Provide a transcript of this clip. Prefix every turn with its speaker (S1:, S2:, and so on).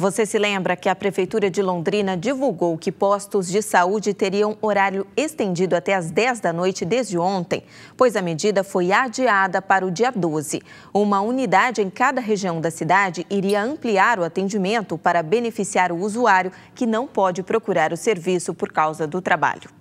S1: Você se lembra que a Prefeitura de Londrina divulgou que postos de saúde teriam horário estendido até as 10 da noite desde ontem, pois a medida foi adiada para o dia 12. Uma unidade em cada região da cidade iria ampliar o atendimento para beneficiar o usuário que não pode procurar o serviço por causa do trabalho.